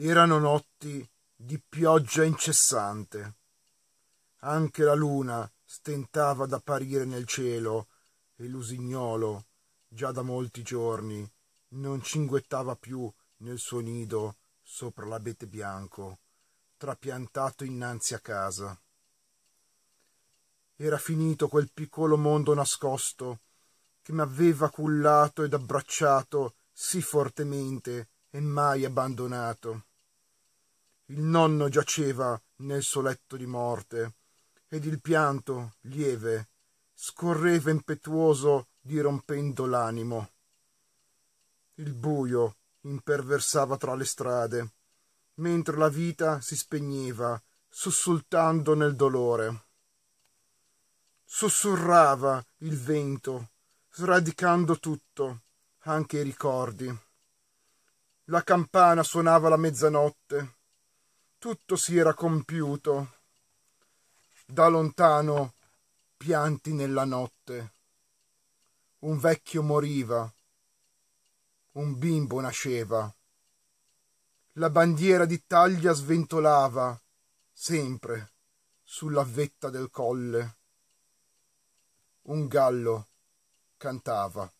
Erano notti di pioggia incessante. Anche la luna stentava ad apparire nel cielo e l'usignolo, già da molti giorni, non cinguettava più nel suo nido sopra l'abete bianco, trapiantato innanzi a casa. Era finito quel piccolo mondo nascosto che m'aveva cullato ed abbracciato sì fortemente e mai abbandonato il nonno giaceva nel suo letto di morte ed il pianto lieve scorreva impetuoso dirompendo l'animo. Il buio imperversava tra le strade, mentre la vita si spegneva, sussultando nel dolore. Sussurrava il vento, sradicando tutto, anche i ricordi. La campana suonava la mezzanotte, tutto si era compiuto. Da lontano pianti nella notte. Un vecchio moriva. Un bimbo nasceva. La bandiera d'Italia sventolava sempre sulla vetta del colle. Un gallo cantava.